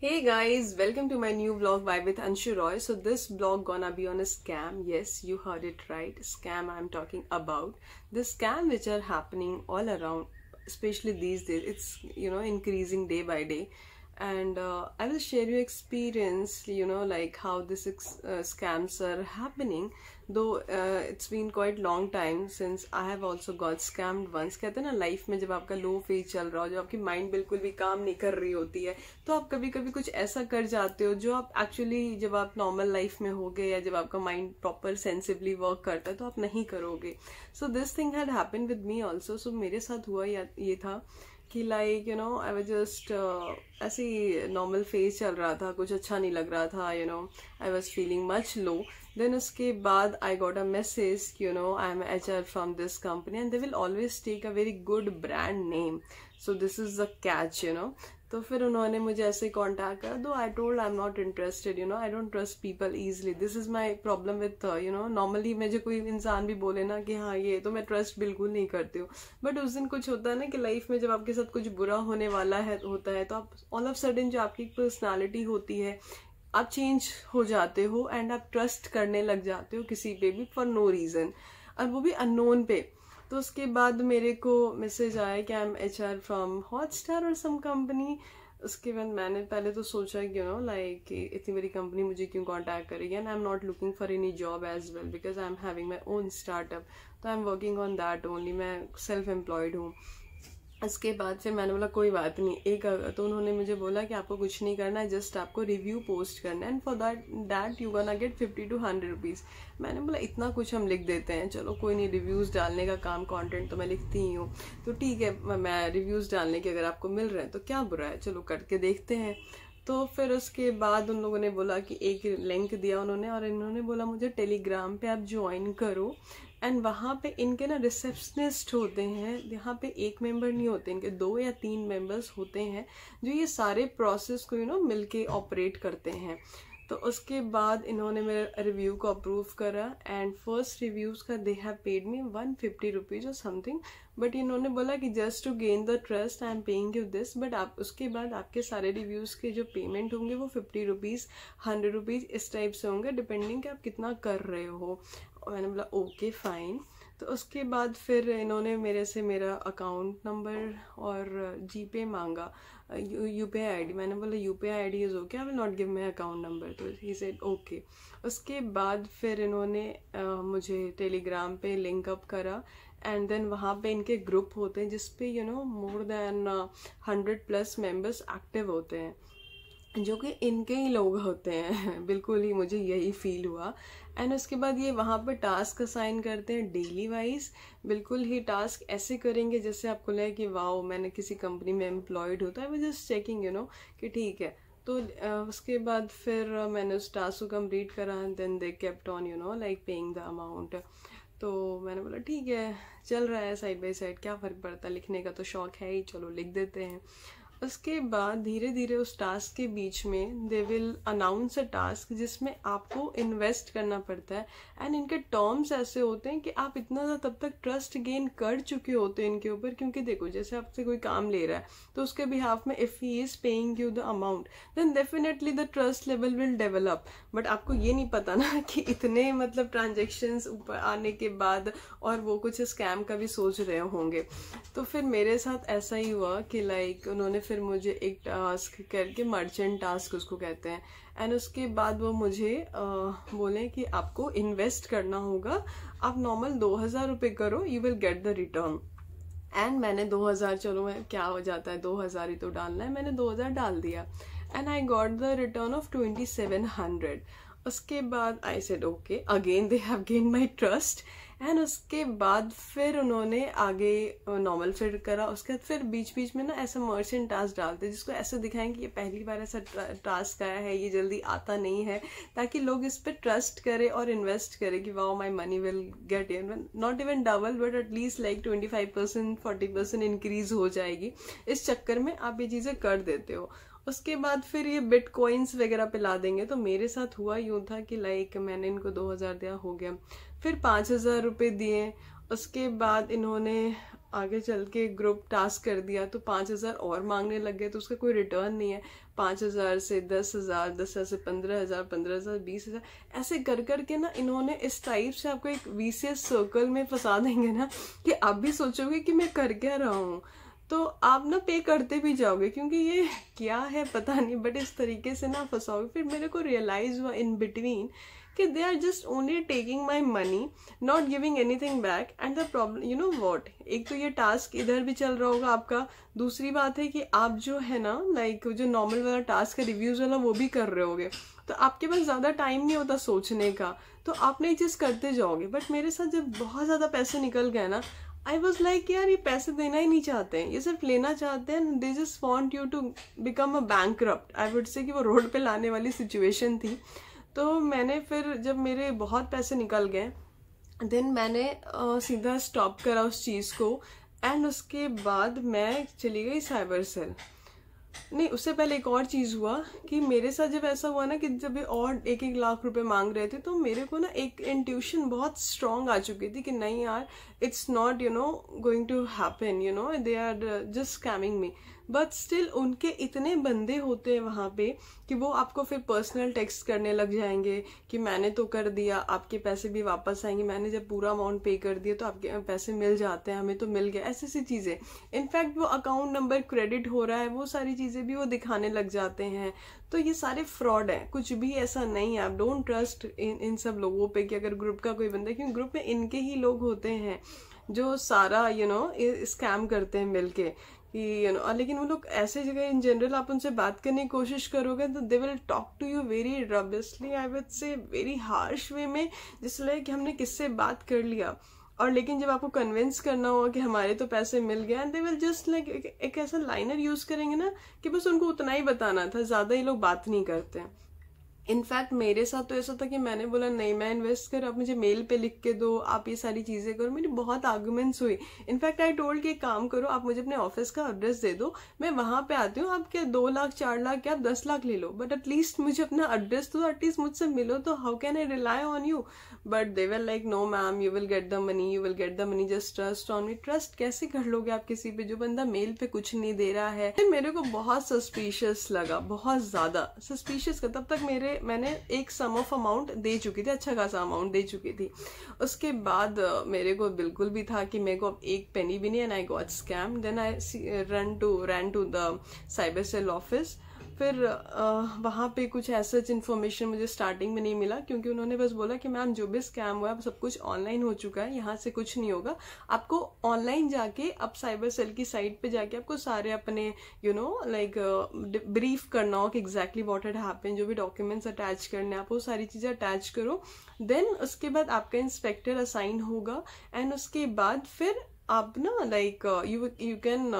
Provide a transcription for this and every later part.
hey guys welcome to my new vlog by with anshu roy so this vlog gonna be on a scam yes you heard it right scam i'm talking about the scam which are happening all around especially these days it's you know increasing day by day and uh, i will share your experience you know like how these uh, scams are happening though uh, it's been quite long time since I have also got scammed once कहते हैं ना life में जब आपका लो phase चल रहा हो जब आपकी माइंड बिल्कुल भी काम नहीं कर रही होती है तो आप कभी कभी कुछ ऐसा कर जाते हो जो आप एक्चुअली जब आप नॉर्मल लाइफ में हो गए या जब आपका माइंड प्रॉपर सेंसिवली वर्क करता है तो आप नहीं करोगे so this thing had happen with me also so मेरे साथ हुआ ये था कि like you know I was just ऐसे नॉर्मल फेज चल रहा था कुछ अच्छा नहीं लग रहा था you know I was feeling much low then उसके बाद I got a message you know I am H R from this company and they will always take a very good brand name so this is a catch you know तो फिर उन्होंने मुझे ऐसे contact कर दो I told I am not interested you know I don't trust people easily this is my problem with you know normally मुझे कोई इंसान भी बोले ना कि हाँ ये तो मैं ट्रस्ट बिल्कुल नहीं करती हूँ बट उस दिन कुछ होता है ना कि लाइफ में जब आपके साथ कुछ बुरा होने वाला है होता है तो आप ऑल ऑफ सडन जो आपकी पर्सनैलिटी होती है आप चेंज हो जाते हो एंड आप ट्रस्ट करने लग जाते हो किसी पे भी फॉर नो रीज़न और वो भी अननोन पे तो उसके बाद मेरे को मैसेज आया कि I am H R from Hotstar और सम कंपनी उसके बाद मैंने पहले तो सोचा कि यू नो लाइक कि इतनी बड़ी कंपनी मुझे क्यों कॉन्टैक्ट करेगी and I am not looking for any job as well because I am having my own startup तो I am working on that only मैं सेल्फ एम्प्लॉयड हूँ उसके बाद फिर मैंने बोला कोई बात नहीं एक तो उन्होंने मुझे बोला कि आपको कुछ नहीं करना है जस्ट आपको रिव्यू पोस्ट करना है and for that that you gonna get fifty to hundred rupees मैंने बोला इतना कुछ हम लिख देते हैं चलो कोई नहीं रिव्यूज़ डालने का काम कंटेंट तो मैं लिखती ही हूँ तो ठीक है मैं रिव्यूज़ डालने के अगर आपको मिल रहे हैं तो क्या बुरा है चलो करके देखते हैं तो फिर उसके बाद उन लोगों ने बोला कि एक लिंक दिया उन्होंने और इन्होंने बोला मुझे टेलीग्राम पे आप ज्वाइन करो एंड वहाँ पे इनके ना रिसेप्शनिस्ट होते हैं यहाँ पे एक मेंबर नहीं होते इनके दो या तीन मेंबर्स होते हैं जो ये सारे प्रोसेस को यू नो मिल के ऑपरेट करते हैं तो उसके बाद इन्होंने मेरा रिव्यू को अप्रूव करा एंड फर्स्ट रिव्यूज़ का they have paid me one fifty rupees और समथिंग बट इन्होंने बोला कि just to gain the trust I am paying you this but आप उसके बाद आपके सारे रिव्यूज़ के जो पेमेंट होंगे वो फिफ्टी रुपीज़ हंड्रेड रुपीज़ इस टाइप से होंगे डिपेंडिंग कि आप कितना कर रहे हो और मैंने बोला ओके फ़ाइन तो उसके बाद फिर इन्होंने मेरे से मेरा अकाउंट नंबर और जी पे मांगा यू पी आई आई मैंने बोला U P I I D is okay I will not give my account number तो ही सेड ओके उसके बाद फिर इन्होंने uh, मुझे टेलीग्राम पे लिंक अप करा एंड देन वहाँ पे इनके ग्रुप होते हैं जिसपे you know more than hundred plus members active होते हैं जो कि इनके ही लोग होते हैं बिल्कुल ही मुझे यही फील हुआ एंड उसके बाद ये वहाँ पर टास्क असाइन करते हैं डेली वाइज बिल्कुल ही टास्क ऐसे करेंगे जैसे आपको लगे कि वाओ मैंने किसी कंपनी में एम्प्लॉयड होता है वो जस्ट चेकिंग यू नो कि ठीक है तो उसके बाद फिर मैंने उस टास्क को कम्प्लीट करा then they kept on you know like paying the amount तो मैंने बोला ठीक है चल रहा है साइड बाई साइड क्या फ़र्क पड़ता है लिखने का तो शौक है ही चलो लिख देते हैं उसके बाद धीरे धीरे उस टास्क के बीच में they will announce a task जिसमें आपको इन्वेस्ट करना पड़ता है एंड इनके टर्म्स ऐसे होते हैं कि आप इतना ज़्यादा तब तक ट्रस्ट गेन कर चुके होते हैं इनके ऊपर क्योंकि देखो जैसे आपसे कोई काम ले रहा है तो उसके बिहाफ में if he is paying you the amount then definitely the trust level will develop but आपको ये नहीं पता ना कि इतने मतलब ट्रांजेक्शन्स ऊपर आने के बाद और वो कुछ स्कैम का भी सोच रहे होंगे तो फिर मेरे साथ ऐसा ही हुआ कि लाइक उन्होंने फिर मुझे एक टास्क करके मर्चेंट टास्क उसको कहते हैं एंड उसके बाद वो मुझे बोले कि आपको इन्वेस्ट करना होगा आप नॉर्मल दो हज़ार रुपये करो you will get the return and मैंने दो हजार चलो मैं क्या हो जाता है दो हजार ही तो डालना है मैंने दो हजार डाल दिया and I got the return of twenty seven hundred उसके बाद I said okay again they have gain my trust and उसके बाद फिर उन्होंने आगे नॉर्मल फिर करा उसके बाद फिर बीच बीच में ना ऐसा मर्चेंट टास्क डालते जिसको ऐसे दिखाएं कि ये पहली बार ऐसा टास्क आया है ये जल्दी आता नहीं है ताकि लोग इस पर ट्रस्ट करें और इन्वेस्ट करें कि wow my money will get in not even double but at least like twenty five percent forty percent increase हो जाएगी इस चक्कर में आप ये चीज़ें कर देते हो उसके बाद फिर ये बिटकॉइंस वगैरह पे ला देंगे तो मेरे साथ हुआ यूँ था कि लाइक मैंने इनको दो हज़ार दिया हो गया फिर पाँच हज़ार रुपये दिए उसके बाद इन्होंने आगे चल के ग्रुप टास्क कर दिया तो पाँच हज़ार और मांगने लग गए तो उसका कोई रिटर्न नहीं है पाँच हज़ार से दस हज़ार दस हज़ार से पंद्रह हज़ार पंद्रह हज़ार बीस हज़ार ऐसे कर कर के ना इन्होंने इस टाइप से आपको एक वी सर्कल में फंसा देंगे ना कि आप भी सोचोगे कि मैं कर क्या रहा हूँ तो आप ना पे करते भी जाओगे क्योंकि ये क्या है पता नहीं बट इस तरीके से ना फंसाओगे फिर मेरे को रियलाइज़ हुआ इन बिटवीन कि they are just only taking my money not giving anything back and the problem you know what एक तो ये टास्क इधर भी चल रहा होगा आपका दूसरी बात है कि आप जो है ना लाइक like, जो नॉर्मल वाला टास्क है रिव्यूज़ वाला वो भी कर रहे होगे तो आपके पास ज़्यादा टाइम नहीं होता सोचने का तो आप ना एक चीज़ करते जाओगे बट मेरे साथ जब बहुत ज़्यादा पैसे निकल गए ना आई वॉज लाइक यार ये पैसे देना ही नहीं चाहते हैं ये सिर्फ लेना चाहते हैं they just want you to become a bank I would say कि वो रोड पे लाने वाली सिचुएशन थी तो मैंने फिर जब मेरे बहुत पैसे निकल गए देन मैंने uh, सीधा स्टॉप करा उस चीज़ को एंड उसके बाद मैं चली गई साइबर सेल नहीं उससे पहले एक और चीज़ हुआ कि मेरे साथ जब ऐसा हुआ ना कि जब ये और एक एक लाख रुपए मांग रहे थे तो मेरे को ना एक इंट्यूशन बहुत स्ट्रांग आ चुकी थी कि नहीं यार it's not you know going to happen you know they are uh, just scamming me but still उनके इतने बंदे होते हैं वहाँ पे कि वो आपको फिर पर्सनल टेक्स्ट करने लग जाएंगे कि मैंने तो कर दिया आपके पैसे भी वापस आएंगे मैंने जब पूरा अमाउंट पे कर दिया तो आपके पैसे मिल जाते हैं हमें तो मिल गया ऐसी ऐसी चीज़ें इनफैक्ट वो अकाउंट नंबर क्रेडिट हो रहा है वो सारी चीज़ें भी वो दिखाने लग जाते हैं तो ये सारे फ्रॉड हैं कुछ भी ऐसा नहीं है आप डोंट ट्रस्ट इन इन सब लोगों पे कि अगर ग्रुप का कोई बंदा क्योंकि ग्रुप में इनके ही लोग होते हैं जो सारा यू नो स्कैम करते हैं मिलके कि यू नो लेकिन वो लोग ऐसे जगह इन जनरल आप उनसे बात करने की कोशिश करोगे तो they will talk to you very rubbishly I with say very harsh way में जिससे कि हमने किससे बात कर लिया और लेकिन जब आपको कन्विंस करना होगा कि हमारे तो पैसे मिल गए and they will just like एक ऐसा लाइनर यूज करेंगे ना कि बस उनको उतना ही बताना था ज्यादा ये लोग बात नहीं करते हैं इनफैक्ट मेरे साथ तो ऐसा था कि मैंने बोला नहीं मैं इन्वेस्ट कर आप मुझे मेल पे लिख के दो आप ये सारी चीज़ें करो मेरी बहुत आर्गूमेंट्स हुई इनफैक्ट आई टोल्ड कि काम करो आप मुझे अपने ऑफिस का एड्रेस दे दो मैं वहाँ पे आती हूँ आप क्या दो लाख चार लाख क्या दस लाख ले लो बट एटलीस्ट मुझे अपना एड्रेस तो एटलीस्ट मुझसे मिलो तो how can I rely on you but they well like no ma'am you will get the money you will get the money just trust on me trust कैसे कर लोगे आप किसी पे जो बंदा मेल पे कुछ नहीं दे रहा है मेरे को बहुत सस्पिशियस लगा बहुत ज़्यादा सस्पिशियस का तब तक मेरे मैंने एक सम ऑफ अमाउंट दे चुकी थी अच्छा खासा अमाउंट दे चुकी थी उसके बाद uh, मेरे को बिल्कुल भी था कि मेरे को अब एक पेनी भी नहीं and I got scam then I run to run to the cyber cell office फिर वहाँ पे कुछ ऐसा इन्फॉर्मेशन मुझे स्टार्टिंग में नहीं मिला क्योंकि उन्होंने बस बोला कि मैम जो भी स्कैम हुआ है सब कुछ ऑनलाइन हो चुका है यहाँ से कुछ नहीं होगा आपको ऑनलाइन जाके आप साइबर सेल की साइट पे जाके आपको सारे अपने यू नो लाइक ब्रीफ करना हो कि एग्जैक्टली वॉट एड हैपन जो भी डॉक्यूमेंट्स अटैच करने आप वो सारी चीज़ें अटैच करो देन उसके बाद आपका इंस्पेक्टर असाइन होगा एंड उसके बाद फिर आप ना like you you can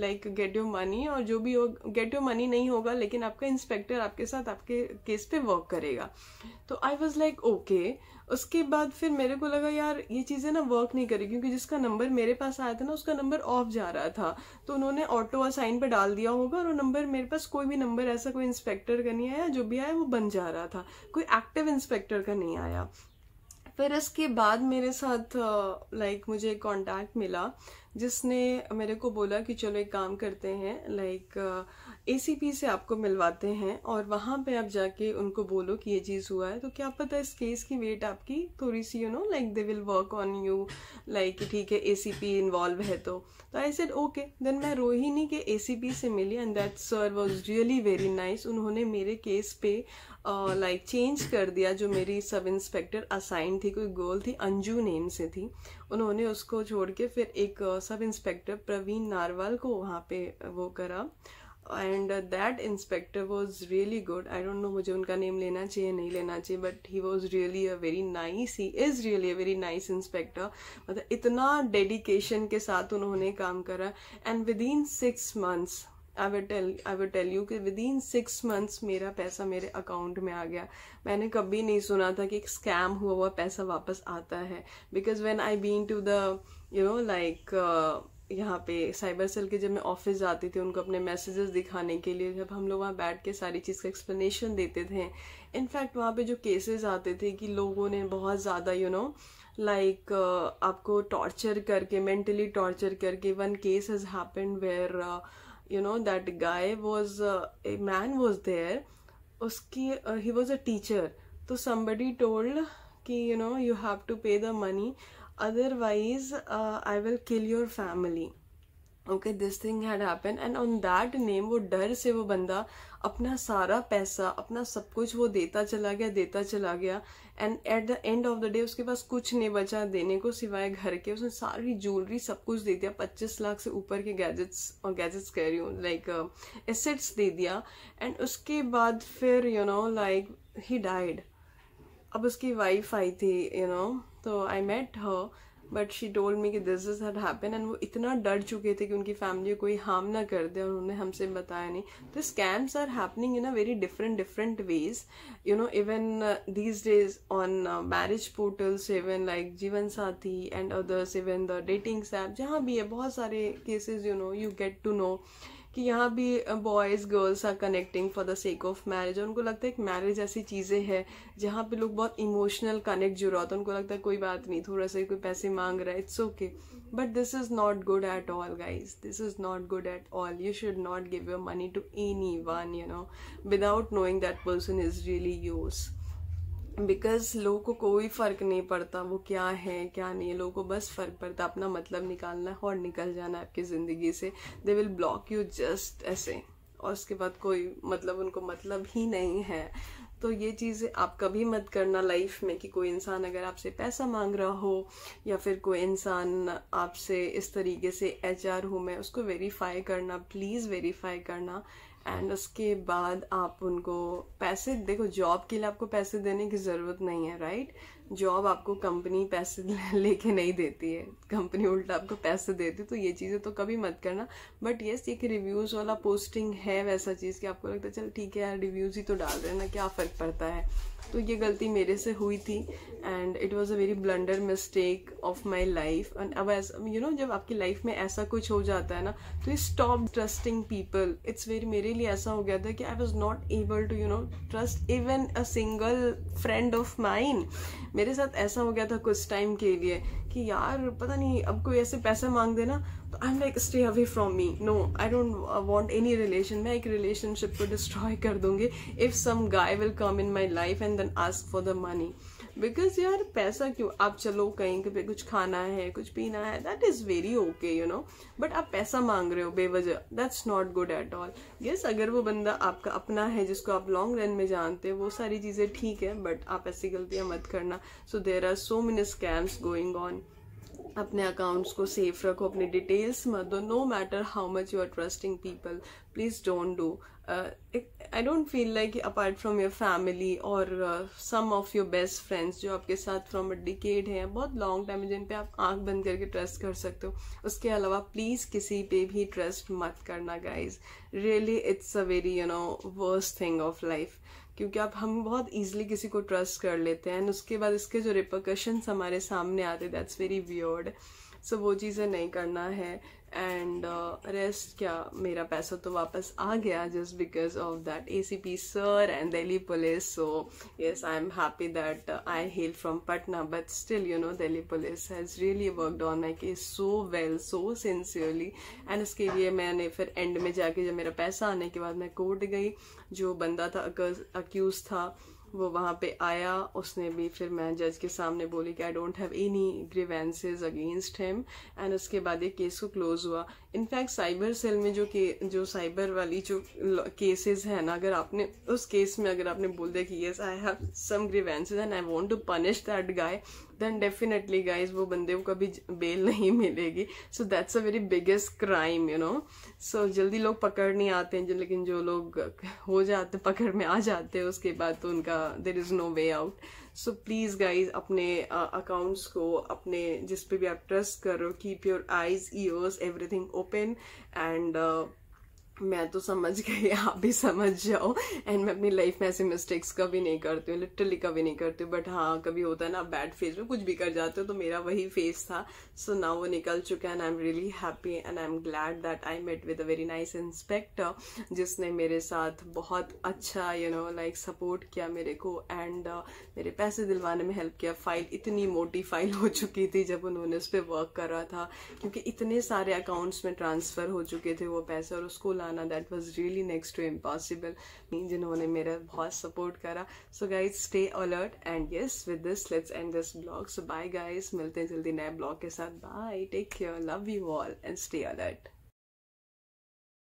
like get your money और जो भी हो गेट योर मनी नहीं होगा लेकिन आपका इंस्पेक्टर आपके साथ आपके केस पे वर्क करेगा तो आई वॉज लाइक ओके उसके बाद फिर मेरे को लगा यार ये चीज़ें ना वर्क नहीं करेगी क्योंकि जिसका नंबर मेरे पास आया था ना उसका नंबर ऑफ जा रहा था तो उन्होंने ऑटो असाइन पर डाल दिया होगा और वो नंबर मेरे पास कोई भी नंबर ऐसा कोई इंस्पेक्टर का नहीं आया जो भी आया वो बन जा रहा था कोई एक्टिव इंस्पेक्टर का नहीं आया फिर इसके बाद मेरे साथ लाइक uh, मुझे कांटेक्ट मिला जिसने मेरे को बोला कि चलो एक काम करते हैं लाइक ए सी पी से आपको मिलवाते हैं और वहाँ पे आप जाके उनको बोलो कि ये चीज़ हुआ है तो क्या पता इस केस की वेट आपकी थोड़ी सी you know like they will work on you like ठीक है ए सी पी इन्वॉल्व है तो आई सेड ओके देन मैं रोहिणी के ए सी पी से मिली and that sir was really very nice उन्होंने मेरे केस पे लाइक uh, चेंज like, कर दिया जो मेरी सब इंस्पेक्टर असाइन थी कोई गर्ल थी अंजू नेम से थी उन्होंने उसको छोड़ के फिर एक uh, sub inspector Praveen narwhal को वहाँ पे वो करा and that inspector was really good I don't know मुझे उनका नेम लेना चाहिए नहीं लेना चाहिए but he was really a very nice he is really a very nice inspector मतलब इतना डेडिकेशन के साथ उन्होंने काम करा and within six months I way tell I way tell you कि विद इन सिक्स मंथ्स मेरा पैसा मेरे अकाउंट में आ गया मैंने कभी नहीं सुना था कि एक स्कैम हुआ हुआ पैसा वापस आता है because when I been to the you know like यहाँ पे साइबर सेल के जब मैं ऑफिस जाती थी उनको अपने मैसेजेस दिखाने के लिए जब हम लोग वहाँ बैठ के सारी चीज़ का एक्सप्लेनेशन देते थे इनफैक्ट वहाँ पे जो केसेस आते थे कि लोगों ने बहुत ज़्यादा यू नो लाइक आपको टॉर्चर करके मेंटली टॉर्चर करके one case has happen where you know that guy was a man was there उसकी ही वॉज अ टीचर तो समबडी टोल्ड कि you know you have to pay the money otherwise uh, i will kill your family okay this thing had happen and on that name वो डर से वो बंदा अपना सारा पैसा अपना सब कुछ वो देता चला गया देता चला गया and at the end of the day उसके पास कुछ नहीं बचा देने को सिवाय घर के उसने सारी ज्वेलरी सब कुछ दे दिया पच्चीस लाख से ऊपर के गैजेट्स और गैजेट्स कह रही हूँ लाइक एसेट्स uh, दे दिया एंड उसके बाद फिर you know like he died अब उसकी वाइफ आई थी यू you नो know, तो I met her but she told me कि this is had happen and वो इतना डर चुके थे कि उनकी फैमिली कोई हार्म ना कर दे और उन्होंने हमसे बताया नहीं तो scams are happening in a very different different ways you know even these days on marriage portals even like Jeevansathi and others even the datings app जहाँ भी है बहुत सारे cases you know you get to know कि यहाँ भी boys girls are connecting for the sake of marriage और उनको लगता है कि मैरिज ऐसी चीज़ें हैं जहाँ पे लोग बहुत इमोशनल कनेक्ट जुड़ रहा है उनको लगता है कोई बात नहीं थोड़ा सा कोई पैसे मांग रहा है it's okay but this is not good at all guys this is not good at all you should not give your money to anyone you know without knowing that person is really use because लोगों को कोई फ़र्क नहीं पड़ता वो क्या है क्या नहीं है लोगों को बस फ़र्क पड़ता अपना मतलब निकालना है और निकल जाना है आपकी ज़िंदगी से they will block you just ऐसे और उसके बाद कोई मतलब उनको मतलब ही नहीं है तो ये चीज़ें आप कभी मत करना लाइफ में कि कोई इंसान अगर आपसे पैसा मांग रहा हो या फिर कोई इंसान आपसे इस तरीके से एच आर हूँ मैं उसको वेरीफाई करना प्लीज़ वेरीफाई करना एंड उसके बाद आप उनको पैसे देखो जॉब के लिए आपको पैसे देने की ज़रूरत नहीं है राइट right? जॉब आपको कंपनी पैसे लेके नहीं देती है कंपनी उल्टा आपको पैसे देती है तो ये चीज़ें तो कभी मत करना बट येस कि रिव्यूज़ वाला पोस्टिंग है वैसा चीज़ कि आपको लगता है चल ठीक है यार रिव्यूज़ ही तो डाल रहे हैं ना क्या फ़र्क पड़ता है तो ये गलती मेरे से हुई थी and it was a very blunder mistake of my life and अब यू नो जब आपकी लाइफ में ऐसा कुछ हो जाता है ना तो you stop trusting people it's very मेरे लिए ऐसा हो गया था कि I was not able to you know trust even a single friend of mind मेरे साथ ऐसा हो गया था कुछ टाइम के लिए कि यार पता नहीं अब कोई ऐसे पैसा मांग देना तो I am like stay away from me no I don't want any relation मैं एक रिलेशनशिप को डिस्ट्रॉय कर दूंगी if some guy will come in my life and and then ask for the money because यार पैसा क्यों आप चलो कहीं पे कुछ खाना है कुछ पीना है that is very okay you know but आप पैसा मांग रहे हो बेवजह that's not good at all yes अगर वो बंदा आपका अपना है जिसको आप लॉन्ग रन में जानते हैं वो सारी चीजें ठीक है बट आप ऐसी गलतियां मत करना so there are so many scams going on अपने अकाउंट्स को सेफ रखो अपने डिटेल्स मत दो no matter how much you are trusting people please don't do I don't feel like apart from your family और some of your best friends जो आपके साथ फ्रॉम अ डिकेड है बहुत लॉन्ग टाइम है जिन पे आप आंख बंद करके ट्रस्ट कर सकते हो उसके अलावा प्लीज किसी पे भी ट्रस्ट मत करना guys really it's a very you know worst thing of life क्योंकि आप हम बहुत इजिली किसी को ट्रस्ट कर लेते हैं एंड उसके बाद इसके जो रिपोकशंस हमारे सामने आते दैट्स वेरी वियर्ड सो वो चीज़ें नहीं करना है एंड रेस्ट क्या मेरा पैसा तो वापस आ गया just because of that A C P sir and Delhi police so yes I am happy that I hail from Patna but still you know Delhi police has really worked on my case so well so sincerely and उसके लिए मैंने फिर and में जाके जब मेरा पैसा आने के बाद मैं कोर्ट गई जो बंदा था अक्यूज था वो वहाँ पे आया उसने भी फिर मैं जज के सामने बोली कि I don't have any grievances against him and उसके बाद ये केस को क्लोज हुआ इनफैक्ट साइबर सेल में जो के जो साइबर वाली जो केसेस है ना अगर आपने उस केस में अगर आपने बोल दिया कि yes I have some grievances and I want to punish that guy then definitely guys वो बंदे को कभी बेल नहीं मिलेगी so that's a very biggest crime you know so जल्दी लोग पकड़ नहीं आते हैं लेकिन जो लोग हो जाते पकड़ में आ जाते हैं उसके बाद तो उनका there is no way out so please guys अपने अकाउंट्स uh, को अपने जिस पे भी आप ट्रस्ट करो keep your eyes ears everything open and मैं तो समझ गई आप भी समझ जाओ एंड मैं अपनी लाइफ में ऐसे मिस्टेक्स कभी नहीं करती हूँ लिटरली कभी नहीं करती हूँ बट हाँ कभी होता है ना बैड फेज में कुछ भी कर जाते हो तो मेरा वही फेज था सो so, ना वो निकल चुका है and I am really happy and I am glad that I met with a very nice inspector जिसने मेरे साथ बहुत अच्छा यू नो लाइक सपोर्ट किया मेरे को एंड uh, मेरे पैसे दिलवाने में हेल्प किया फाइल इतनी मोटी फाइल हो चुकी थी जब उन्होंने उस पर वर्क करा था क्योंकि इतने सारे अकाउंट्स में ट्रांसफ़र हो चुके थे वो पैसे और उसको बनाना that was really next to impossible जिन्होंने मेरा बहुत सपोर्ट करा so guys stay alert and yes with this let's end this blog so bye guys मिलते हैं जल्दी नए ब्लॉग के साथ bye take care love you all and stay alert